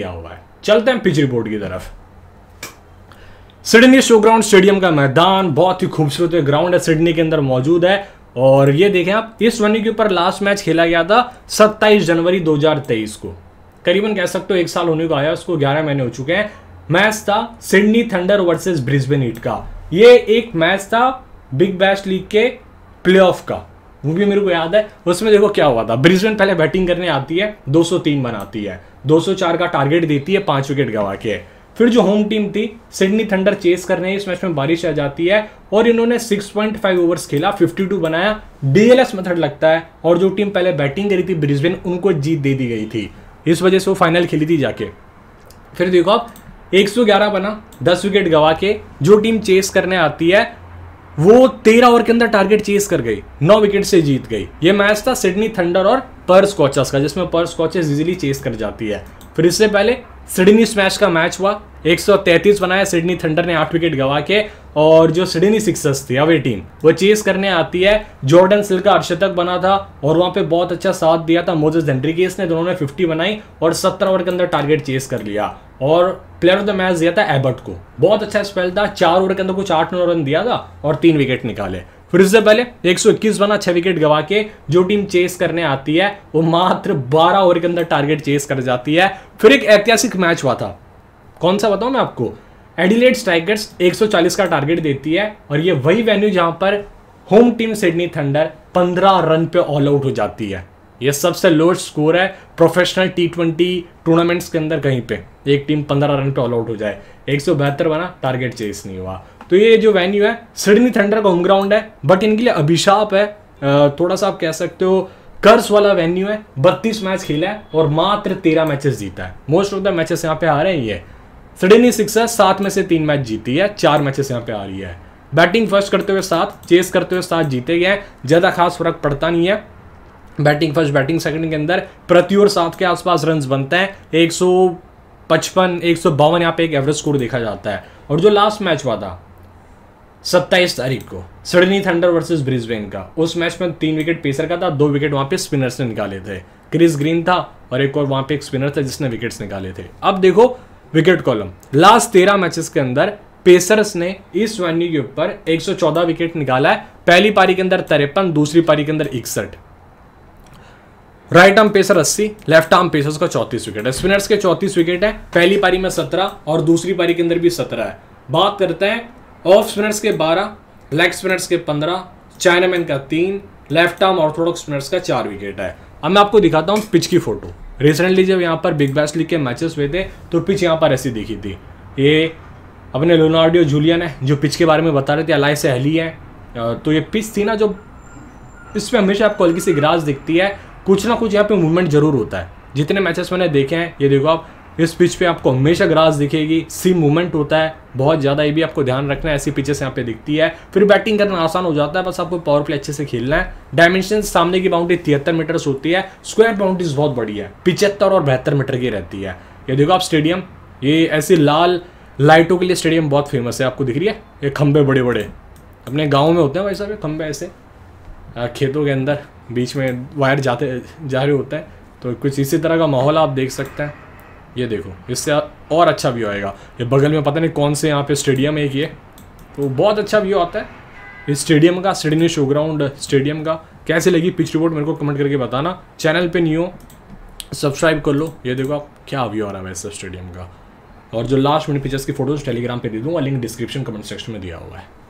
किया हुआ है चलते हैं पिच रिपोर्ट की तरफ सिडनी शो ग्राउंड स्टेडियम का मैदान बहुत ही खूबसूरत ग्राउंड है सिडनी के अंदर मौजूद है और ये देखें आप इस वन के ऊपर लास्ट मैच खेला गया था 27 जनवरी 2023 को करीबन कह सकते हो एक साल होने को आया उसको 11 महीने हो चुके हैं मैच था Sydney Thunder versus Brisbane Heat का ये एक मैच था बिग बैश लीग के प्ले का वो भी मेरे को याद है उसमें देखो क्या हुआ था ब्रिस्बेन पहले बैटिंग करने आती है 203 बनाती है 204 का टारगेट देती है पांच विकेट गवा के फिर जो होम टीम थी सिडनी थंडर चेस करने इस मैच में बारिश आ जाती है और इन्होंने 6.5 ओवर्स खेला 52 बनाया डीएलएस मेथड लगता है और जो टीम पहले बैटिंग करी थी ब्रिस्बेन उनको जीत दे दी गई थी इस वजह से वो फाइनल खेली थी जाके फिर देखो आप एक बना 10 विकेट गवा के जो टीम चेस करने आती है वो तेरह ओवर के अंदर टारगेट चेस कर गई नौ विकेट से जीत गई ये मैच था सिडनी थंडर और पर स्कॉचेस का जिसमें पर स्कॉचेस इजिली चेस कर जाती है फिर इससे पहले सिडनी स्मैश का मैच हुआ 133 बनाया सिडनी थंडर ने आठ विकेट गवा के और जो सिडनी सिक्सर्स थी अवे टीम वो चेस करने आती है जॉर्डन सिल का अर्शतक बना था और वहाँ पे बहुत अच्छा साथ दिया था मोजेस हेनरिकेस ने दोनों ने 50 बनाई और 17 ओवर के अंदर टारगेट चेस कर लिया और प्लेयर ऑफ द मैच दिया था एबर्ट को बहुत अच्छा स्पेल था चार ओवर के अंदर कुछ आठ नौ रन दिया था और तीन विकेट निकाले फिर उससे पहले 121 बना छह विकेट गवा के जो टीम चेस करने आती है वो मात्र 12 ओवर के अंदर टारगेट चेस कर जाती है फिर एक ऐतिहासिक मैच हुआ था कौन सा बताऊं मैं आपको एडिलेट स्ट्राइकर्स 140 का टारगेट देती है और ये वही वेन्यू जहां पर home team Sydney Thunder 15 run पे ऑल आउट हो जाती है ये सबसे लोएस्ट स्कोर है प्रोफेशनल टी ट्वेंटी टूर्नामेंट्स के अंदर कहीं पे एक टीम पंद्रह रन पे ऑल आउट हो जाए एक सौ बहत्तर बना टारगेट चेस नहीं हुआ तो ये जो वेन्यू है सिडनी थंडर का होम ग्राउंड है बट इनके लिए अभिशाप है थोड़ा सा आप कह सकते हो कर्स वाला वेन्यू है बत्तीस मैच खेला है और मात्र तेरह मैचेस जीता है मोस्ट ऑफ द मैचेस यहाँ पे आ रहे हैं ये सिडनी सिक्स सात में से तीन मैच जीती है चार मैचेस यहाँ पे आ रही है बैटिंग फर्स्ट करते हुए साथ चेस करते हुए साथ जीते गए ज़्यादा खास फर्क पड़ता नहीं है बैटिंग फर्स्ट बैटिंग सेकंड के अंदर प्रति ओवर सात के आसपास रन बनते हैं एक सौ पचपन एक सौ बावन यहाँ पे एक एवरेज स्कोर देखा जाता है और जो लास्ट मैच हुआ था सत्ताईस तारीख को सडनी थंडर वर्सेस ब्रिस्बेन का उस मैच में तीन विकेट पेसर का था दो विकेट वहाँ पे स्पिनर्स ने निकाले थे क्रिस ग्रीन था और एक और वहाँ पे एक स्पिनर था जिसने विकेट्स निकाले थे अब देखो विकेट कॉलम लास्ट तेरह मैचेस के अंदर पेसर्स ने इस वेन्यू के ऊपर 114 विकेट निकाला है पहली पारी के अंदर तिरपन दूसरी पारी के अंदर इकसठ right arm pacer 80 left arm pacers का चौंतीस विकेट है स्पिनर्स के 34 विकेट है पहली पारी में 17 और दूसरी पारी के अंदर भी 17 है बात करते हैं ऑफ स्पिनर्स के 12 लेग स्पिनर्स के 15 चाइनामैन का तीन लेफ्ट आर्म ऑर्थोडॉक्स स्पिनर्स का चार विकेट है अब मैं आपको दिखाता हूँ पिच की फोटो रिसेंटली जब यहाँ पर बिग बैस लीग के मैचेस हुए थे तो पिच यहाँ पर ऐसी दिखी थी ये अपने लोनार्डियो जूलियन है जो पिच के बारे में बता रहे थे अलाई सहली है तो ये पिच थी ना जो इसमें हमेशा आपको हल्की सी ग्रास दिखती है कुछ ना कुछ यहाँ पे मूवमेंट जरूर होता है जितने मैचेस मैंने देखे हैं ये देखो आप इस पिच पे आपको हमेशा ग्रास दिखेगी सी मूवमेंट होता है बहुत ज़्यादा ये भी आपको ध्यान रखना है ऐसी पिचेस यहाँ पे दिखती है फिर बैटिंग करना आसान हो जाता है बस आपको पावर प्ले अच्छे से खेलना है डायमेंशन सामने की बाउंड्री तिहत्तर मीटर्स होती है स्क्वायर बाउंड्रीज बहुत बड़ी है पिचहत्तर और बहत्तर मीटर की रहती है ये देखो आप स्टेडियम ये ऐसी लाल लाइटों के लिए स्टेडियम बहुत फेमस है आपको दिख रही है ये खंबे बड़े बड़े अपने गाँव में होते हैं भाई साहब ये खंबे ऐसे खेतों के अंदर बीच में वायर जाते जा रहे होते हैं तो कुछ इसी तरह का माहौल आप देख सकते हैं ये देखो इससे और अच्छा व्यू आएगा ये बगल में पता नहीं कौन से यहाँ पे स्टेडियम है ये तो बहुत अच्छा व्यू आता है इस स्टेडियम का सिडनी शो ग्राउंड स्टेडियम का कैसे लगी पिच रिपोर्ट मेरे को कमेंट करके बताना चैनल पे नहीं हो सब्सक्राइब कर लो ये देखो आप क्या व्यू आ रहा है वैसे स्टेडियम का और जो लास्ट मिनट पिक्चर्स की फोटोज टेलीग्राम पे दे दूँगा लिंक डिस्क्रिप्शन कमेंट सेक्शन में दिया हुआ है